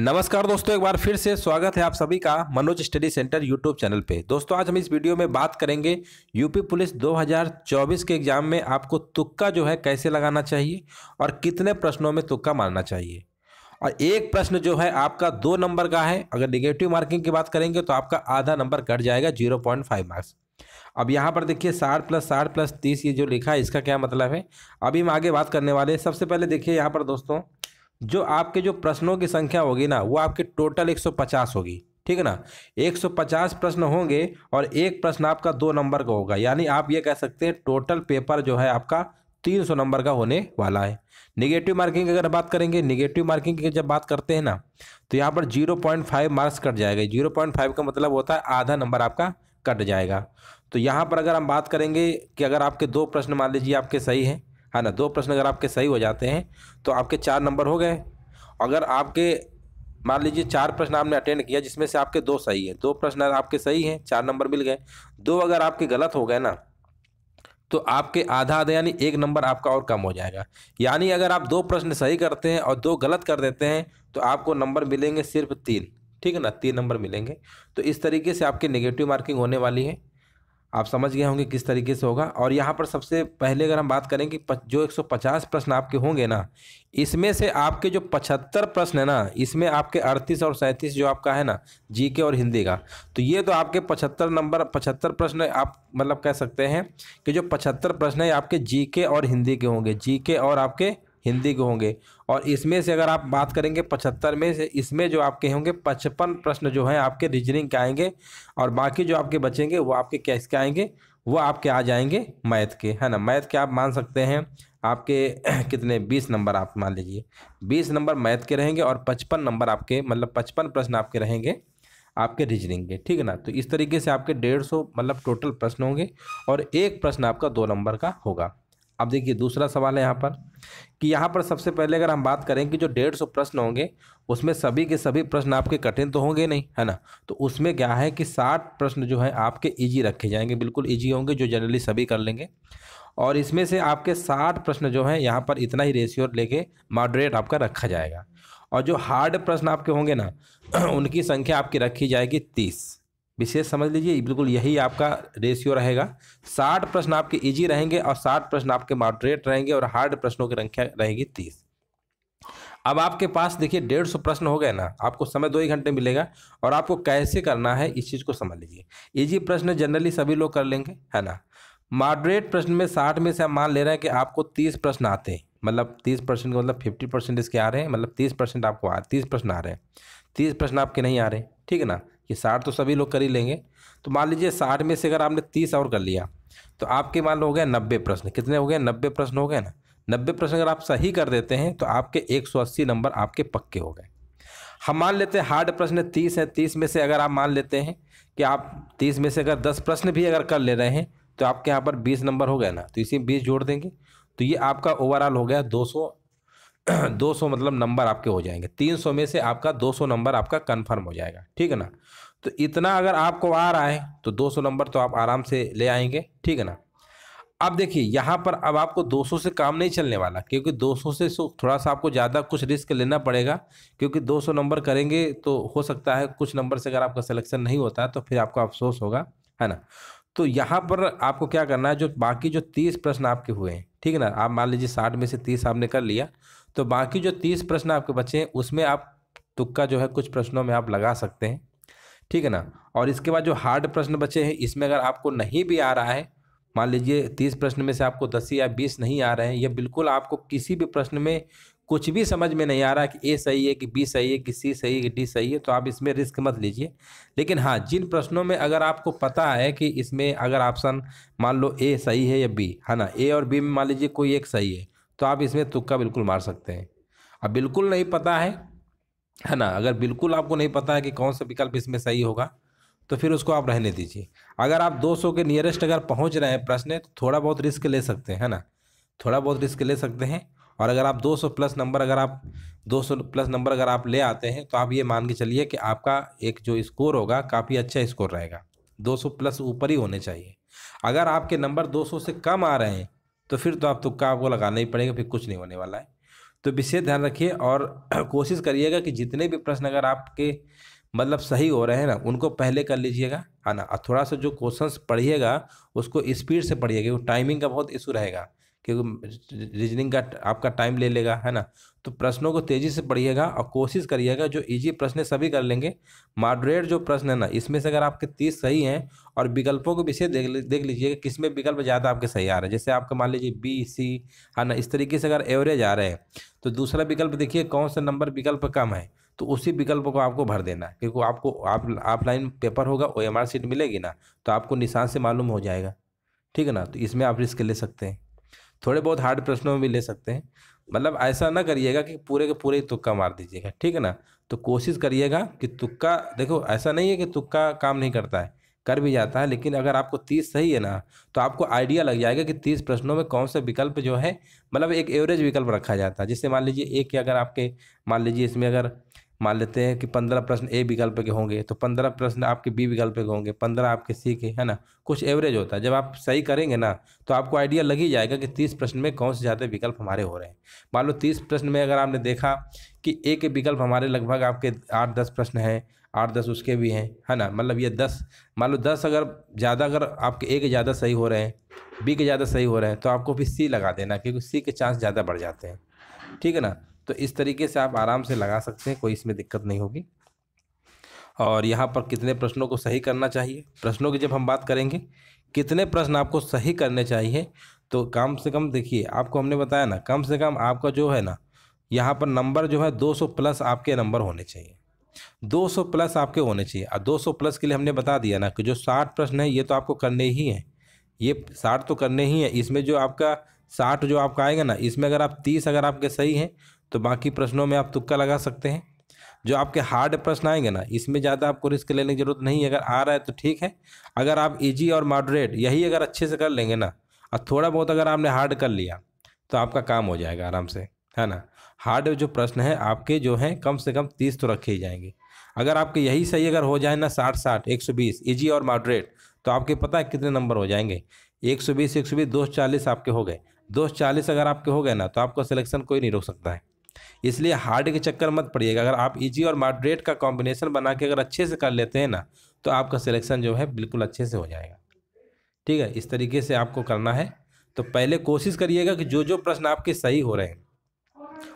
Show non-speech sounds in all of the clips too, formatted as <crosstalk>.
नमस्कार दोस्तों एक बार फिर से स्वागत है आप सभी का Manoj study centre YouTube channel पे दोस्तों आज हम इस वीडियो में बात करेंगे यूपी पुलिस 2024 के एग्जाम में आपको तुक्का जो है कैसे लगाना चाहिए और कितने प्रश्नों में तुक्का मारना चाहिए और एक प्रश्न जो है आपका दो नंबर का है अगर निगेटिव मार्किंग की बात करेंगे तो आपका आधा नंबर कट जाएगा जीरो मार्क्स अब यहाँ पर देखिए साठ प्लस साठ प्लस तीस ये जो लिखा है इसका क्या मतलब है अभी हम आगे बात करने वाले सबसे पहले देखिए यहाँ पर दोस्तों जो आपके जो प्रश्नों की संख्या होगी ना वो आपके टोटल 150 होगी ठीक है ना 150 प्रश्न होंगे और एक प्रश्न आपका दो नंबर का होगा यानी आप ये कह सकते हैं टोटल पेपर जो है आपका 300 नंबर का होने वाला है निगेटिव मार्किंग की अगर बात करेंगे निगेटिव मार्किंग की जब बात करते हैं ना तो यहाँ पर 0.5 मार्क्स कट जाएगा 0.5 का मतलब होता है आधा नंबर आपका कट जाएगा तो यहाँ पर अगर हम बात करेंगे कि अगर आपके दो प्रश्न मान लीजिए आपके सही हैं है हाँ ना दो प्रश्न अगर आपके सही हो जाते हैं तो आपके चार नंबर हो गए अगर आपके मान लीजिए चार प्रश्न आपने अटेंड किया जिसमें से आपके दो सही है दो प्रश्न आपके सही हैं चार नंबर मिल गए दो अगर आपके गलत हो गए ना तो आपके आधा आधा यानी एक नंबर आपका और कम हो जाएगा यानी अगर आप दो प्रश्न सही करते हैं और दो गलत कर देते हैं तो आपको नंबर मिलेंगे सिर्फ तीन ठीक है ना तीन नंबर मिलेंगे तो इस तरीके से आपकी नेगेटिव मार्किंग होने वाली है आप समझ गए होंगे किस तरीके से होगा और यहाँ पर सबसे पहले अगर हम बात करें कि जो 150 प्रश्न आपके होंगे ना इसमें से आपके जो 75 प्रश्न है ना इसमें आपके 38 और 37 जो आपका है ना जीके और हिंदी का तो ये तो आपके 75 नंबर 75 प्रश्न आप मतलब कह सकते हैं कि जो 75 प्रश्न है आपके जीके और हिंदी के होंगे जीके और आपके हिंदी के होंगे और इसमें से अगर आप बात करेंगे पचहत्तर में से इसमें जो आपके होंगे पचपन प्रश्न जो हैं आपके रीजनिंग के आएंगे और बाकी जो आपके बचेंगे वो आपके कैस के आएंगे वो आपके आ जाएंगे मैथ के है ना मैथ के आप मान सकते हैं आपके <clears throat> कितने बीस नंबर आप मान लीजिए बीस नंबर मैथ के रहेंगे और पचपन नंबर आपके मतलब पचपन प्रश्न आपके रहेंगे आपके रीजनिंग के ठीक है ना तो इस तरीके से आपके डेढ़ सौ मतलब टोटल प्रश्न होंगे और एक प्रश्न आपका दो नंबर का होगा अब देखिए दूसरा सवाल है यहाँ पर कि यहाँ पर सबसे पहले अगर हम बात करें कि जो डेढ़ सौ प्रश्न होंगे उसमें सभी के सभी प्रश्न आपके कठिन तो होंगे नहीं है ना तो उसमें क्या है कि साठ प्रश्न जो है आपके इजी रखे जाएंगे बिल्कुल इजी होंगे जो जनरली सभी कर लेंगे और इसमें से आपके साठ प्रश्न जो हैं यहाँ पर इतना ही रेशियो लेके मॉडरेट आपका रखा जाएगा और जो हार्ड प्रश्न आपके होंगे ना <clears throat> उनकी संख्या आपकी रखी जाएगी तीस विशेष समझ लीजिए बिल्कुल यही आपका रेशियो रहेगा साठ प्रश्न आपके इजी रहेंगे और साठ प्रश्न आपके मॉडरेट रहेंगे और हार्ड प्रश्नों की संख्या रहेगी तीस अब आपके पास देखिए डेढ़ सौ प्रश्न हो गए ना आपको समय दो ही घंटे मिलेगा और आपको कैसे करना है इस चीज़ को समझ लीजिए इजी प्रश्न जनरली सभी लोग कर लेंगे है ना मॉडरेट प्रश्न में साठ में से हम मान ले रहे हैं कि आपको तीस प्रश्न आते हैं मतलब तीस परसेंट मतलब फिफ्टी परसेंट इसके आ रहे हैं मतलब तीस परसेंट आपको आ तीस प्रश्न आ रहे हैं तीस प्रश्न आपके नहीं आ रहे ठीक है ना कि साठ तो सभी लोग कर ही लेंगे तो मान लीजिए साठ में से अगर आपने तीस और कर लिया तो आपके मान लो हो गए नब्बे प्रश्न कितने हो गए नब्बे प्रश्न हो गए ना नब्बे प्रश्न अगर आप सही कर देते हैं तो आपके एक सौ अस्सी नंबर आपके पक्के हो गए हम मान लेते हैं हार्ड प्रश्न तीस हैं तीस में से अगर आप मान लेते हैं कि आप तीस में से अगर दस प्रश्न भी अगर कर ले रहे हैं तो आपके यहाँ पर बीस नंबर हो गए ना तो इसी बीस जोड़ देंगे तो ये आपका ओवरऑल हो गया दो सौ 200 <clears throat> मतलब नंबर आपके हो जाएंगे 300 में से आपका 200 नंबर आपका कन्फर्म हो जाएगा ठीक है ना तो इतना अगर आपको आ रहा है तो 200 नंबर तो आप आराम से ले आएंगे ठीक है ना अब देखिए यहाँ पर अब आपको 200 से काम नहीं चलने वाला क्योंकि 200 से थोड़ा सा आपको ज़्यादा कुछ रिस्क लेना पड़ेगा क्योंकि 200 नंबर करेंगे तो हो सकता है कुछ नंबर से अगर आपका सिलेक्शन नहीं होता है तो फिर आपको अफसोस होगा है ना तो यहाँ पर आपको क्या करना है जो बाकी जो तीस प्रश्न आपके हुए हैं ठीक है ना आप मान लीजिए साठ में से तीस आपने कर लिया तो बाकी जो तीस प्रश्न आपके बचे हैं उसमें आप तुक्का जो है कुछ प्रश्नों में आप लगा सकते हैं ठीक है ना और इसके बाद जो हार्ड प्रश्न बचे हैं इसमें अगर आपको नहीं भी आ रहा है मान लीजिए तीस प्रश्न में से आपको दस या बीस नहीं आ रहे हैं यह बिल्कुल आपको किसी भी प्रश्न में कुछ भी समझ में नहीं आ रहा कि ए सही है कि बी सही है कि सी सही है कि डी सही है तो आप इसमें रिस्क मत लीजिए लेकिन हाँ जिन प्रश्नों में अगर आपको पता है कि इसमें अगर ऑप्शन मान लो ए सही है या बी है ना ए और बी में मान लीजिए कोई एक सही है तो आप इसमें तुक्का बिल्कुल मार सकते हैं अब बिल्कुल नहीं पता है है ना अगर बिल्कुल आपको नहीं पता है कि कौन सा विकल्प इसमें सही होगा तो फिर उसको आप रहने दीजिए अगर आप 200 के नियरेस्ट अगर पहुंच रहे हैं प्रश्न तो थोड़ा बहुत रिस्क ले सकते हैं है ना थोड़ा बहुत रिस्क ले सकते हैं और अगर आप 200 प्लस नंबर अगर आप 200 प्लस नंबर अगर आप ले आते हैं तो आप ये मान के चलिए कि आपका एक जो स्कोर होगा काफ़ी अच्छा स्कोर रहेगा 200 प्लस ऊपर ही होने चाहिए अगर आपके नंबर 200 से कम आ रहे हैं तो फिर तो आप तुक्का आपको लगाना ही पड़ेगा फिर कुछ नहीं होने वाला है तो विशेष ध्यान रखिए और <clears throat> कोशिश करिएगा कि जितने भी प्रश्न अगर आपके मतलब सही हो रहे हैं ना उनको पहले कर लीजिएगा है ना और थोड़ा सा जो क्वेश्चंस पढ़िएगा उसको स्पीड से पढ़िएगा टाइमिंग का बहुत इशू रहेगा क्योंकि रीजनिंग का आपका टाइम ले लेगा है ना तो प्रश्नों को तेज़ी से पढ़िएगा और कोशिश करिएगा जो इजी प्रश्न सभी कर लेंगे मॉडरेट जो प्रश्न है ना इसमें से अगर आपके तीस सही हैं और विकल्पों को विषय देख देख लीजिएगा किस में विकल्प ज़्यादा आपके सही आ रहे हैं जैसे आपके मान लीजिए बी सी है ना इस तरीके से अगर एवरेज आ रहे हैं तो दूसरा विकल्प देखिए कौन सा नंबर विकल्प कम है तो उसी विकल्प को आपको भर देना क्योंकि आपको आप ऑफलाइन पेपर होगा ओ एम आर सीट मिलेगी ना तो आपको निशान से मालूम हो जाएगा ठीक है ना तो इसमें आप रिस्क ले सकते हैं थोड़े बहुत हार्ड प्रश्नों में भी ले सकते हैं मतलब ऐसा ना करिएगा कि पूरे के पूरे तुक्का मार दीजिएगा ठीक है ना तो कोशिश करिएगा कि तुक्का देखो ऐसा नहीं है कि तुक्का काम नहीं करता है कर भी जाता है लेकिन अगर आपको तीस सही है ना तो आपको आइडिया लग जाएगा कि तीस प्रश्नों में कौन सा विकल्प जो है मतलब एक एवरेज विकल्प रखा जाता है जिससे मान लीजिए एक अगर आपके मान लीजिए इसमें अगर मान लेते हैं कि पंद्रह प्रश्न ए विकल्प के होंगे तो पंद्रह प्रश्न आपके बी विकल्प के होंगे पंद्रह आपके सी के है ना कुछ एवरेज होता है जब आप सही करेंगे ना तो आपको आइडिया लग ही जाएगा कि तीस प्रश्न में कौन से ज़्यादा विकल्प हमारे हो रहे हैं मान लो तीस प्रश्न में अगर आपने देखा कि ए के विकल्प हमारे लगभग आपके आठ दस प्रश्न हैं आठ दस उसके भी हैं है ना मतलब ये दस मान लो दस अगर ज़्यादा अगर आपके ए के ज़्यादा सही हो रहे हैं बी के ज़्यादा सही हो रहे हैं तो आपको फिर सी लगा देना क्योंकि सी के चांस ज़्यादा बढ़ जाते हैं ठीक है ना तो इस तरीके से आप आराम से लगा सकते हैं कोई इसमें दिक्कत नहीं होगी और यहाँ पर कितने प्रश्नों को सही करना चाहिए प्रश्नों की जब हम बात करेंगे कितने प्रश्न आपको सही करने चाहिए तो कम से कम देखिए आपको हमने बताया ना कम से कम आपका जो है ना यहाँ पर नंबर जो है 200 प्लस आपके नंबर होने चाहिए 200 प्लस आपके होने चाहिए और 200 प्लस के लिए हमने बता दिया ना कि जो 60 प्रश्न है ये तो आपको करने ही हैं ये 60 तो करने ही हैं इसमें जो आपका 60 जो आपका आएगा ना इसमें अगर आप 30 अगर आपके सही हैं तो बाकी प्रश्नों में आप तुक्का लगा सकते हैं जो आपके हार्ड प्रश्न आएंगे ना इसमें ज़्यादा आपको रिस्क लेने की जरूरत नहीं है अगर आ रहा है तो ठीक है अगर आप इजी और मॉडरेट यही अगर अच्छे से कर लेंगे ना और थोड़ा बहुत अगर आपने हार्ड कर लिया तो आपका काम हो जाएगा आराम से है ना हार्ड जो प्रश्न है आपके जो हैं कम से कम तीस तो रखे ही जाएंगे अगर आपके यही सही अगर हो जाए ना साठ साठ एक सौ बीस ईजी और मॉडरेट तो आपके पता है कितने नंबर हो जाएंगे एक सौ बीस एक सौ बीस दो सौ चालीस आपके हो गए दो सौ चालीस अगर आपके हो गए ना तो आपका सिलेक्शन कोई नहीं रोक सकता है इसलिए हार्ड के चक्कर मत पड़िएगा अगर आप इजी और मॉडरेट का कॉम्बिनेशन बना के अगर अच्छे से कर लेते हैं ना तो आपका सिलेक्शन जो है बिल्कुल अच्छे से हो जाएगा ठीक है इस तरीके से आपको करना है तो पहले कोशिश करिएगा कि जो जो प्रश्न आपके सही हो रहे हैं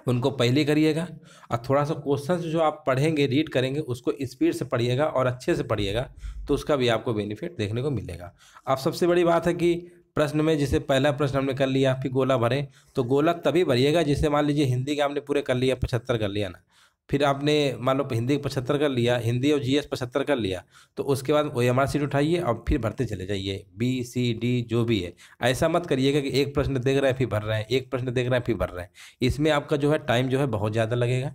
उनको पहले करिएगा और थोड़ा सा क्वेश्चन जो आप पढ़ेंगे रीड करेंगे उसको स्पीड से पढ़िएगा और अच्छे से पढ़िएगा तो उसका भी आपको बेनिफिट देखने को मिलेगा अब सबसे बड़ी बात है कि प्रश्न में जैसे पहला प्रश्न हमने कर लिया फिर गोला भरें तो गोला तभी भरिएगा जैसे मान लीजिए हिंदी का आपने पूरे कर लिया पचहत्तर कर लिया ना फिर आपने मान लो हिंदी पचहत्तर कर लिया हिंदी और जीएस पचहत्तर कर लिया तो उसके बाद ओ एम आर सीट उठाइए और फिर भरते चले जाइए बी सी डी जो भी है ऐसा मत करिएगा कि एक प्रश्न देख रहे हैं फिर भर रहे हैं एक प्रश्न देख रहे हैं फिर भर रहे हैं इसमें आपका जो है टाइम जो है बहुत ज़्यादा लगेगा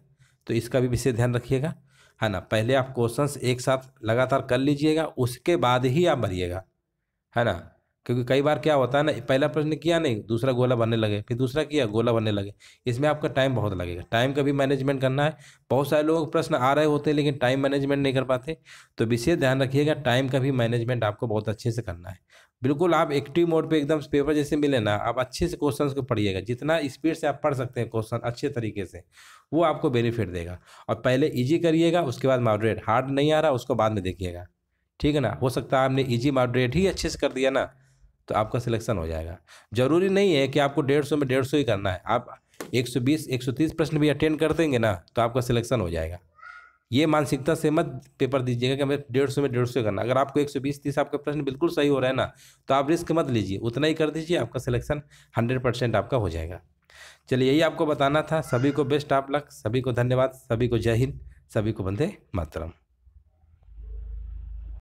तो इसका भी विशेष ध्यान रखिएगा है हाँ ना पहले आप क्वेश्चंस एक साथ लगातार कर लीजिएगा उसके बाद ही आप भरिएगा है ना क्योंकि कई बार क्या होता है ना पहला प्रश्न किया नहीं दूसरा गोला बनने लगे फिर दूसरा किया गोला बनने लगे इसमें आपका टाइम बहुत लगेगा टाइम का भी मैनेजमेंट करना है बहुत सारे लोग प्रश्न आ रहे होते हैं लेकिन टाइम मैनेजमेंट नहीं कर पाते तो विशेष ध्यान रखिएगा टाइम का भी मैनेजमेंट आपको बहुत अच्छे से करना है बिल्कुल आप एक्टिव मोड पे एकदम पेपर जैसे मिले ना आप अच्छे से क्वेश्चंस को पढ़िएगा जितना स्पीड से आप पढ़ सकते हैं क्वेश्चन अच्छे तरीके से वो आपको बेनिफिट देगा और पहले इजी करिएगा उसके बाद मॉडरेट हार्ड नहीं आ रहा उसको बाद में देखिएगा ठीक है ना हो सकता है आपने इजी मॉडरेट ही अच्छे से कर दिया ना तो आपका सिलेक्शन हो जाएगा जरूरी नहीं है कि आपको डेढ़ सौ में डेढ़ सौ ही करना है आप एक सौ बीस एक सौ तीस प्रश्न भी अटेंड कर देंगे ना तो आपका सिलेक्शन हो जाएगा ये मानसिकता से मत पेपर दीजिएगा कि हमें डेढ़ सौ में डेढ़ सौ करना अगर आपको एक सौ बीस तीस आपका प्रश्न बिल्कुल सही हो रहा है ना तो आप रिस्क मत लीजिए उतना ही कर दीजिए आपका सिलेक्शन हंड्रेड परसेंट आपका हो जाएगा चलिए यही आपको बताना था सभी को बेस्ट आप लक सभी को धन्यवाद सभी को जय हिंद सभी को बंदे मातरम